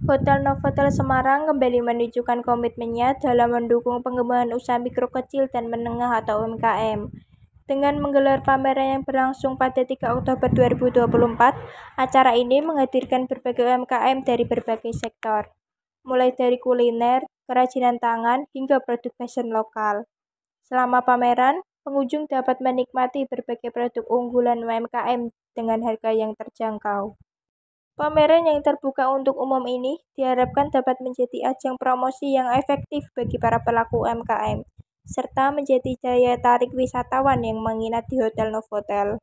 Hotel Novotel Semarang kembali menunjukkan komitmennya dalam mendukung pengembangan usaha mikro kecil dan menengah atau UMKM. Dengan menggelar pameran yang berlangsung pada 3 Oktober 2024, acara ini menghadirkan berbagai UMKM dari berbagai sektor, mulai dari kuliner, kerajinan tangan, hingga produk fashion lokal. Selama pameran, pengunjung dapat menikmati berbagai produk unggulan UMKM dengan harga yang terjangkau. Pameran yang terbuka untuk umum ini diharapkan dapat menjadi ajang promosi yang efektif bagi para pelaku UMKM, serta menjadi daya tarik wisatawan yang menginap di Hotel Novotel.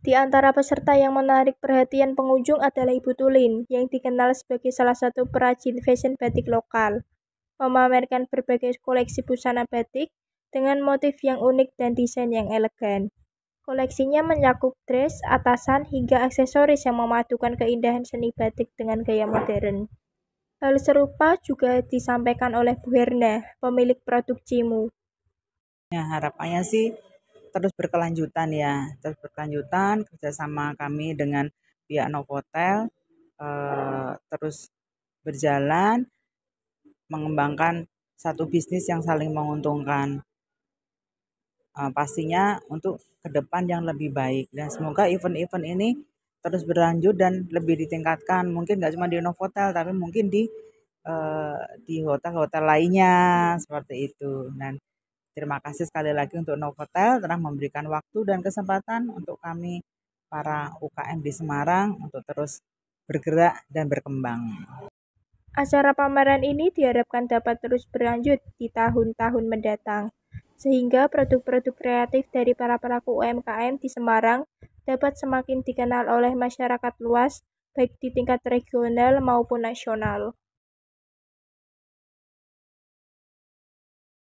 Di antara peserta yang menarik perhatian pengunjung adalah Ibu Tulin, yang dikenal sebagai salah satu perajin fashion batik lokal. Memamerkan berbagai koleksi busana batik dengan motif yang unik dan desain yang elegan. Koleksinya mencakup dress, atasan, hingga aksesoris yang memadukan keindahan seni batik dengan gaya modern. Hal serupa juga disampaikan oleh Bu Herna, pemilik produk Cimu. Ya, harapannya sih terus berkelanjutan ya, terus berkelanjutan kerjasama kami dengan pihak Novotel eh, terus berjalan mengembangkan satu bisnis yang saling menguntungkan uh, pastinya untuk ke depan yang lebih baik dan semoga event-event ini terus berlanjut dan lebih ditingkatkan mungkin nggak cuma di Novotel tapi mungkin di uh, di hotel-hotel lainnya seperti itu dan terima kasih sekali lagi untuk Novotel telah memberikan waktu dan kesempatan untuk kami para UKM di Semarang untuk terus bergerak dan berkembang. Acara pameran ini diharapkan dapat terus berlanjut di tahun-tahun mendatang sehingga produk-produk kreatif dari para pelaku UMKM di Semarang dapat semakin dikenal oleh masyarakat luas, baik di tingkat regional maupun nasional.